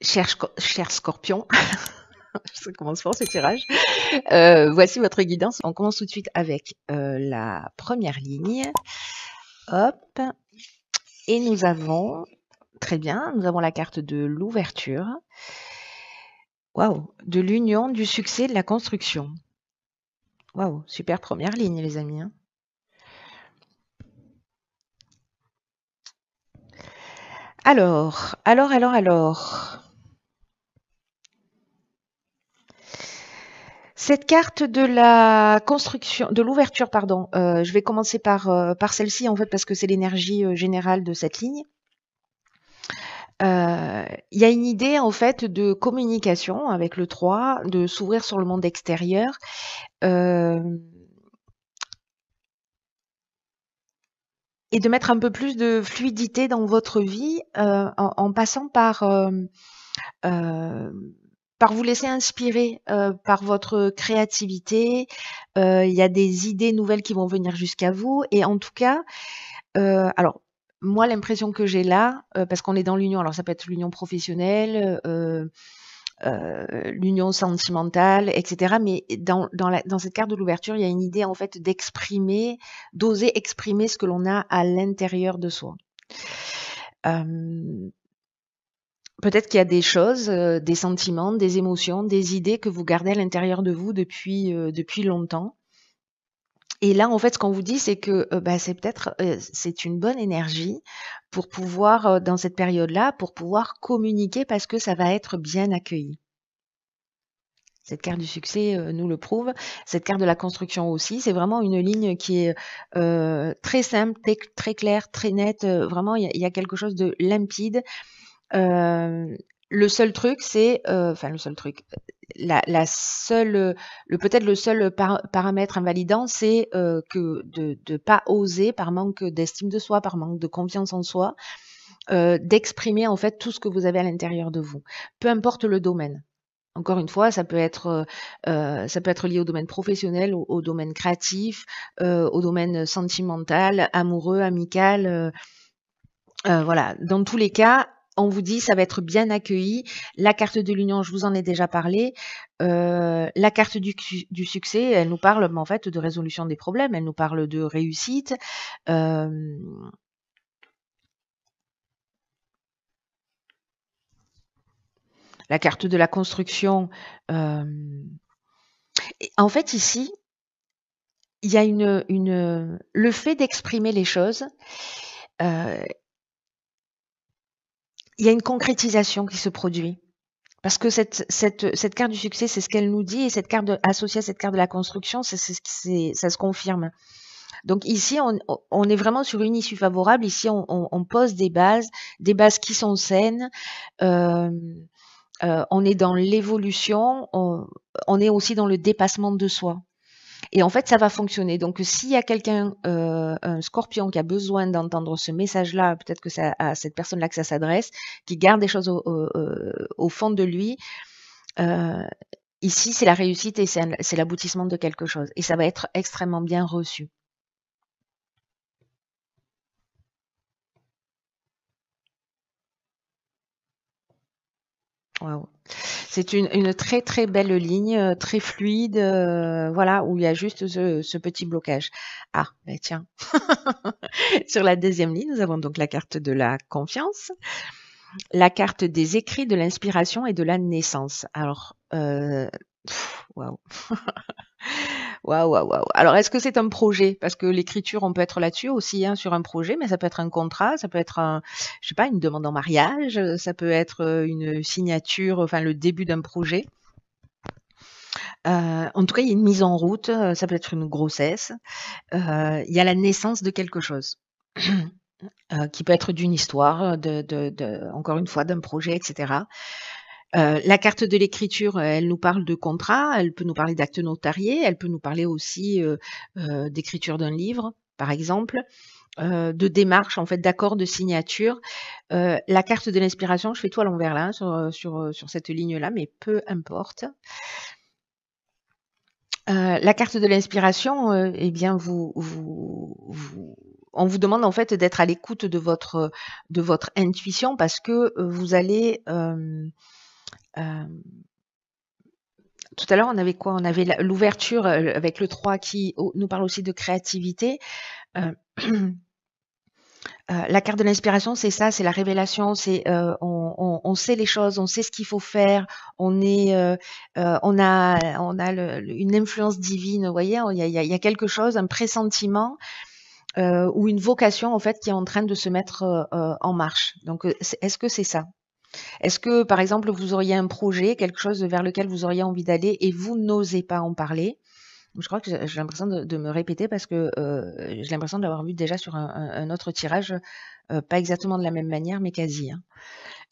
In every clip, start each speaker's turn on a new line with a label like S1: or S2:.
S1: Cher, cher scorpion, ça commence fort ce tirage. Euh, voici votre guidance. On commence tout de suite avec euh, la première ligne. Hop. Et nous avons, très bien, nous avons la carte de l'ouverture. Waouh, de l'union, du succès, de la construction. Waouh, super première ligne, les amis. Hein. Alors, alors, alors, alors. Cette carte de la construction, de l'ouverture, pardon, euh, je vais commencer par, euh, par celle-ci en fait parce que c'est l'énergie euh, générale de cette ligne. Il y a une idée en fait de communication avec le 3, de s'ouvrir sur le monde extérieur. et de mettre un peu plus de fluidité dans votre vie en, passant par par vous laisser inspirer euh, par votre créativité. Euh, il y a des idées nouvelles qui vont venir jusqu'à vous. Et en tout cas, euh, alors moi l'impression que j'ai là, parce qu'on est dans l'union, alors ça peut être l'union professionnelle. l'union sentimentale, etc. Mais dans, dans, cette carte de l'ouverture, il y a une idée en fait d'exprimer, d'oser exprimer ce que l'on a à l'intérieur de soi peut-être qu'il y a des choses, euh, des sentiments, des émotions, des idées que vous gardez à l'intérieur de vous depuis, euh, depuis longtemps. Et là, en fait, ce qu'on vous dit, c'est que euh, bah, c'est peut-être c'est une bonne énergie pour pouvoir, dans cette période-là, pour pouvoir communiquer parce que ça va être bien accueilli. Cette carte du succès nous le prouve. Cette carte de la construction aussi. C'est vraiment une ligne qui est très simple, très, claire, très nette. vraiment, il y, y, a quelque chose de limpide le seul truc, c'est, enfin le seul truc, la, seule, le peut-être le seul paramètre invalidant, c'est que de ne pas oser, par manque d'estime de soi, par manque de confiance en soi, d'exprimer en fait tout ce que vous avez à l'intérieur de vous, peu importe le domaine. Encore une fois, ça peut être, ça peut être lié au domaine professionnel, au, au domaine créatif, au domaine sentimental, amoureux, amical. voilà, dans tous les cas, on vous dit ça va être bien accueilli. La carte de l'union, je vous en ai déjà parlé. Euh, la carte du, du, succès, elle nous parle en fait de résolution des problèmes, elle nous parle de réussite. Euh, la carte de la construction. Euh, en fait, ici, il y a une, le fait d'exprimer les choses il y a une concrétisation qui se produit. Parce que cette, cette, cette carte du succès, c'est ce qu'elle nous dit, et cette carte associée à cette carte de la construction, c'est, c'est, ça se confirme. Donc ici, on, est vraiment sur une issue favorable. Ici, on, pose des bases, des bases qui sont saines. Euh, euh, on est dans l'évolution, on, est aussi dans le dépassement de soi. Et en fait, ça va fonctionner. Donc, s'il y a quelqu'un, euh, un scorpion qui a besoin d'entendre ce message-là, peut-être que c'est à cette personne-là que ça s'adresse, qui garde des choses au, euh, fond de lui, euh, ici, c'est la réussite et c'est l'aboutissement de quelque chose. Et ça va être extrêmement bien reçu. Wow. C'est une, très très belle ligne, euh, très fluide, euh, voilà, où il y a juste ce, petit blocage. Ah, ben tiens. Sur la deuxième ligne, nous avons donc la carte de la confiance, la carte des écrits, de l'inspiration et de la naissance. Alors, euh, waouh. Waouh, waouh, waouh. Alors, est-ce que c'est un projet Parce que l'écriture, on peut être là-dessus aussi, hein, sur un projet, mais ça peut être un contrat, ça peut être, je sais pas, une demande en mariage, ça peut être euh, une signature, enfin, le début d'un projet. Euh, en tout cas, il y a une mise en route, euh, ça peut être une grossesse. il y a la naissance de quelque chose. qui peut être d'une histoire, encore une fois, d'un projet, etc. Euh, la carte de l'écriture, euh, elle nous parle de contrat, elle peut nous parler d'actes notariés, elle peut nous parler aussi euh, d'écriture d'un livre, par exemple, de démarche, en fait, d'accord, de signature. la carte de l'inspiration, je fais tout à l'envers là, hein, sur, sur, cette ligne-là, mais peu importe. la carte de l'inspiration, eh bien, vous, on vous demande en fait d'être à l'écoute de votre, de votre intuition parce que vous allez tout à l'heure, on avait quoi On avait l'ouverture euh, avec le 3 qui nous parle aussi de créativité. Euh, la carte de l'inspiration, c'est ça, c'est la révélation, c'est euh, on, sait les choses, on sait ce qu'il faut faire, on est, on a, on a une influence divine, vous il y a, y a, quelque chose, un pressentiment ou une vocation en fait qui est en train de se mettre en marche. Donc, est-ce que c'est ça est-ce que, par exemple, vous auriez un projet, quelque chose vers lequel vous auriez envie d'aller et vous n'osez pas en parler je crois que j'ai l'impression de, me répéter parce que euh, j'ai l'impression d'avoir vu déjà sur un, autre tirage, euh, pas exactement de la même manière, mais quasi. Hein.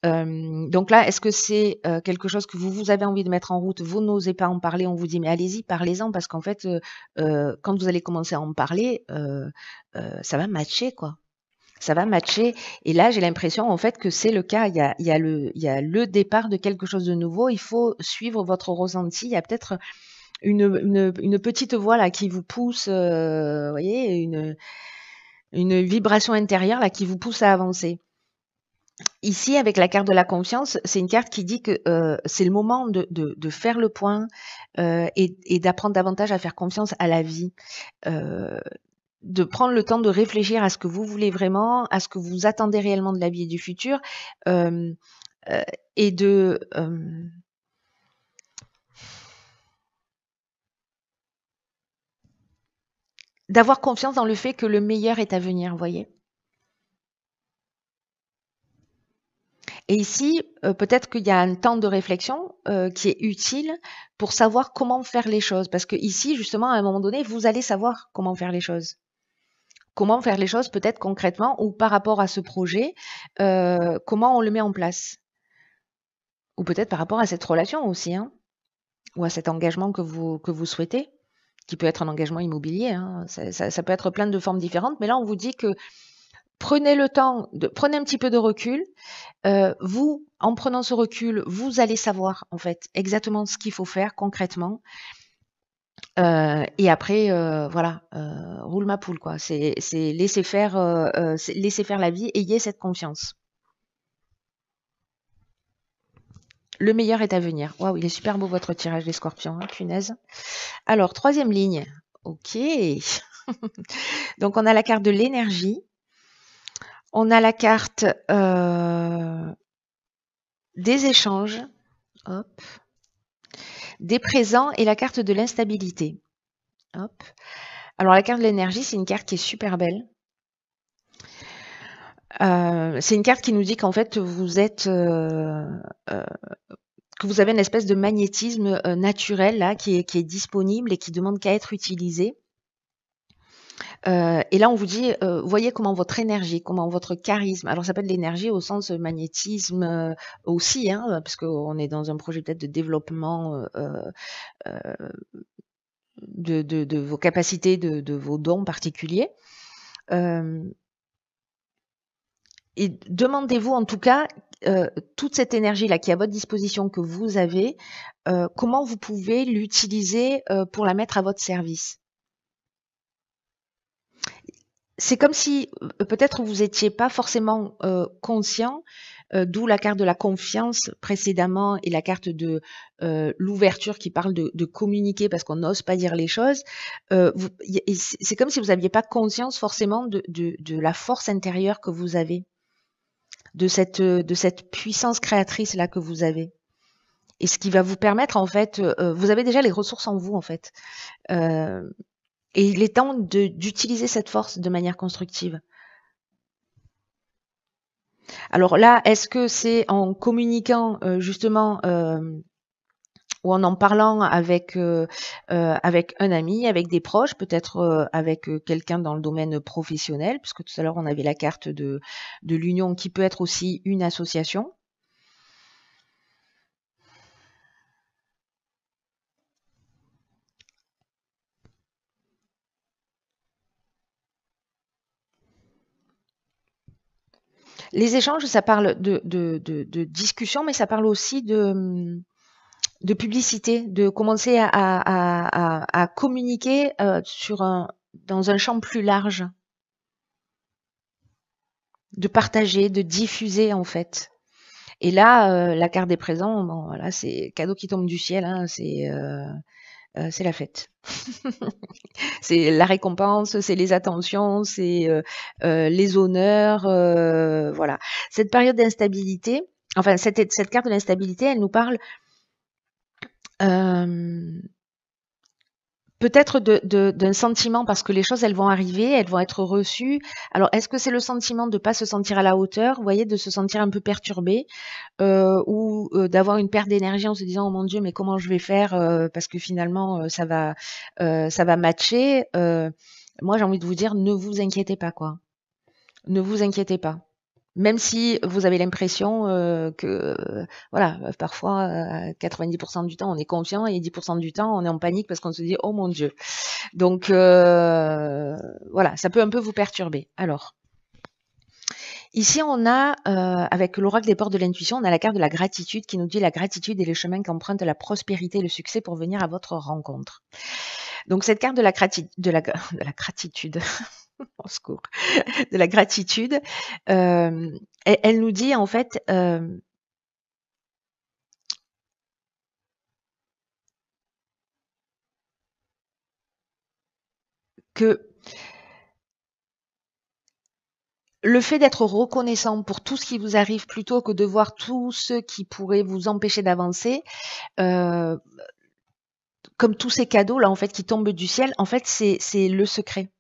S1: Euh, donc là, est-ce que c'est quelque chose que vous, avez envie de mettre en route Vous n'osez pas en parler, on vous dit mais allez-y, parlez-en, parce qu'en fait, quand vous allez commencer à en parler, ça va matcher, quoi ça va matcher. Et là, j'ai l'impression en fait que c'est le cas. Il y, a, le, il y le départ de quelque chose de nouveau. Il faut suivre votre ressenti. Il y a peut-être une, petite voix là qui vous pousse, euh, voyez, une, une vibration intérieure là qui vous pousse à avancer. Ici, avec la carte de la confiance, c'est une carte qui dit que euh, c'est le moment de, faire le point euh, et, d'apprendre davantage à faire confiance à la vie. Euh, de prendre le temps de réfléchir à ce que vous voulez vraiment, à ce que vous attendez réellement de la vie et du futur, euh, euh, et de euh, d'avoir confiance dans le fait que le meilleur est à venir, voyez. Et ici, peut-être qu'il y a un temps de réflexion qui est utile pour savoir comment faire les choses. Parce que ici, justement, à un moment donné, vous allez savoir comment faire les choses comment faire les choses peut-être concrètement ou par rapport à ce projet, euh, comment on le met en place. Ou peut-être par rapport à cette relation aussi, hein, ou à cet engagement que vous, que vous souhaitez, qui peut être un engagement immobilier. Hein, ça, peut être plein de formes différentes, mais là on vous dit que prenez le temps, de, prenez un petit peu de recul. Euh, vous, en prenant ce recul, vous allez savoir en fait exactement ce qu'il faut faire concrètement. Euh, et après, euh, voilà, euh, roule ma poule, quoi. C'est laisser faire, laisser faire la vie, ayez cette confiance. Le meilleur est à venir. Waouh, il est super beau votre tirage des scorpions, hein, punaise. Alors, troisième ligne. Ok. Donc, on a la carte de l'énergie. On a la carte des échanges. Hop des présents et la carte de l'instabilité. Hop. Alors la carte de l'énergie, c'est une carte qui est super belle. Euh, c'est une carte qui nous dit qu'en fait vous êtes euh, euh, que vous avez une espèce de magnétisme naturel là qui est, qui est disponible et qui demande qu'à être utilisé. Euh, et là, on vous dit, euh, voyez comment votre énergie, comment votre charisme, alors ça s'appelle l'énergie au sens euh, magnétisme aussi, hein, parce qu'on est dans un projet peut-être de développement de, vos capacités, de vos dons particuliers. et demandez-vous en tout cas, toute cette énergie-là qui est à votre disposition, que vous avez, comment vous pouvez l'utiliser pour la mettre à votre service c'est comme si euh, peut-être vous n'étiez pas forcément euh, conscient, euh, d'où la carte de la confiance précédemment et la carte de l'ouverture qui parle de, communiquer parce qu'on n'ose pas dire les choses. c'est comme si vous n'aviez pas conscience forcément de, la force intérieure que vous avez, de cette, de cette puissance créatrice là que vous avez et ce qui va vous permettre en fait, vous avez déjà les ressources en vous en fait. Euh, et il est temps d'utiliser cette force de manière constructive. Alors là, est-ce que c'est en communiquant euh, justement euh, ou en en parlant avec euh, avec un ami, avec des proches, peut-être avec quelqu'un dans le domaine professionnel, puisque tout à l'heure on avait la carte de l'union qui peut être aussi une association. les échanges, ça parle de, discussion, mais ça parle aussi de, publicité, de commencer à, communiquer euh, dans un champ plus large, de partager, de diffuser en fait. Et là, euh, la carte des présents, bon, voilà, c'est cadeau qui tombe du ciel. Hein, c'est euh, euh, c'est la fête. c'est la récompense, c'est les attentions, c'est euh, euh, les honneurs, voilà. Cette période d'instabilité, enfin cette carte de l'instabilité, elle nous parle peut-être d'un sentiment parce que les choses elles vont arriver, elles vont être reçues. Alors est-ce que c'est le sentiment de ne pas se sentir à la hauteur, vous voyez, de se sentir un peu perturbé euh, ou euh, d'avoir une perte d'énergie en se disant oh mon dieu mais comment je vais faire euh, parce que finalement ça va ça va matcher. moi j'ai envie de vous dire ne vous inquiétez pas quoi, ne vous inquiétez pas même si vous avez l'impression euh, que, euh, voilà, euh, parfois, 90% du temps, on est confiant et 10% du temps, on est en panique parce qu'on se dit, oh mon Dieu. Donc, voilà, ça peut un peu vous perturber. Alors, Ici, on a, euh, avec l'oracle des portes de l'intuition, on a la carte de la gratitude qui nous dit la gratitude et les chemins qu'emprunte la prospérité et le succès pour venir à votre rencontre. Donc cette carte de la, de la, de la gratitude, en secours, de la gratitude, euh, elle, nous dit en fait, euh, que le fait d'être reconnaissant pour tout ce qui vous arrive plutôt que de voir tout ce qui pourrait vous empêcher d'avancer, euh, comme tous ces cadeaux là en fait qui tombent du ciel, en fait c'est le secret.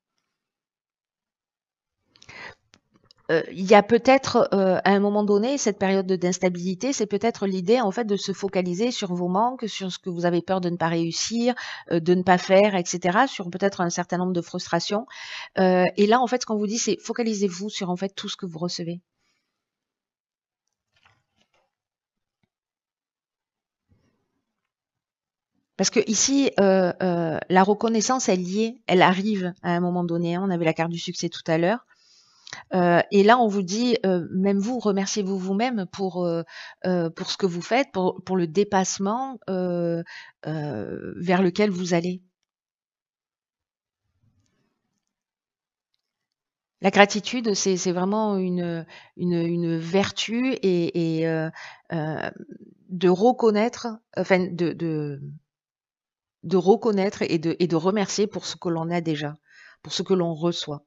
S1: Euh, il y a peut-être euh, à un moment donné cette période d'instabilité, c'est peut-être l'idée en fait de se focaliser sur vos manques, sur ce que vous avez peur de ne pas réussir, euh, de ne pas faire, etc. Sur peut-être un certain nombre de frustrations. et là en fait ce qu'on vous dit c'est focalisez-vous sur en fait tout ce que vous recevez. Parce que ici, la reconnaissance, est liée, elle arrive à un moment donné. Hein. On avait la carte du succès tout à l'heure. Euh, et là, on vous dit, euh, même vous, remerciez-vous vous-même pour, euh, pour ce que vous faites, pour, le dépassement vers lequel vous allez. La gratitude, c'est vraiment une, une, vertu et, de reconnaître, enfin de, reconnaître et et de remercier pour ce que l'on a déjà, pour ce que l'on reçoit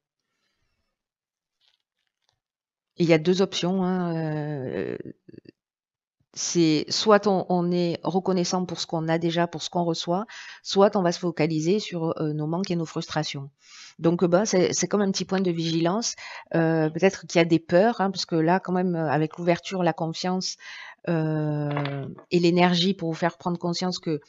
S1: il y a deux options. Hein. Euh, c'est soit on, est reconnaissant pour ce qu'on a déjà, pour ce qu'on reçoit, soit on va se focaliser sur euh, nos manques et nos frustrations. Donc bah, c'est comme un petit point de vigilance. Euh, peut-être qu'il y a des peurs, hein, parce que là, quand même, avec l'ouverture, la confiance et l'énergie pour vous faire prendre conscience que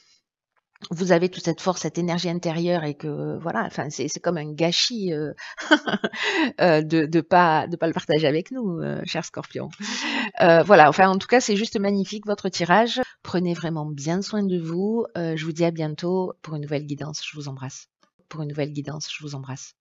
S1: vous avez toute cette force, cette énergie intérieure et que voilà, enfin c'est comme un gâchis euh, euh, de de pas de pas le partager avec nous, euh, cher Scorpion. voilà, enfin en tout cas c'est juste magnifique votre tirage. Prenez vraiment bien soin de vous. je vous dis à bientôt pour une nouvelle guidance. Je vous embrasse. Pour une nouvelle guidance, je vous embrasse.